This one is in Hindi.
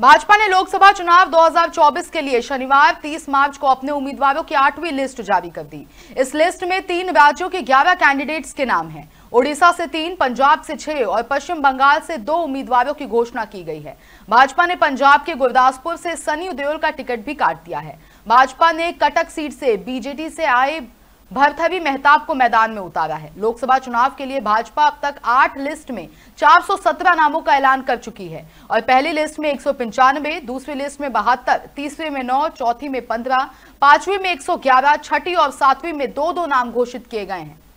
भाजपा ने लोकसभा चुनाव 2024 के लिए शनिवार 30 मार्च को अपने उम्मीदवारों की आठवीं लिस्ट जारी कर दी इस लिस्ट में तीन राज्यों के 11 कैंडिडेट्स के नाम हैं ओडिशा से तीन पंजाब से छह और पश्चिम बंगाल से दो उम्मीदवारों की घोषणा की गई है भाजपा ने पंजाब के गुरदासपुर से सनी उदयोल का टिकट भी काट दिया है भाजपा ने कटक सीट से बीजेडी से आए भरथवी मेहताब को मैदान में उतारा है लोकसभा चुनाव के लिए भाजपा अब तक आठ लिस्ट में 417 नामों का ऐलान कर चुकी है और पहली लिस्ट में एक दूसरी लिस्ट में बहत्तर तीसरे में नौ चौथी में पंद्रह पांचवी में एक छठी और सातवीं में दो दो नाम घोषित किए गए हैं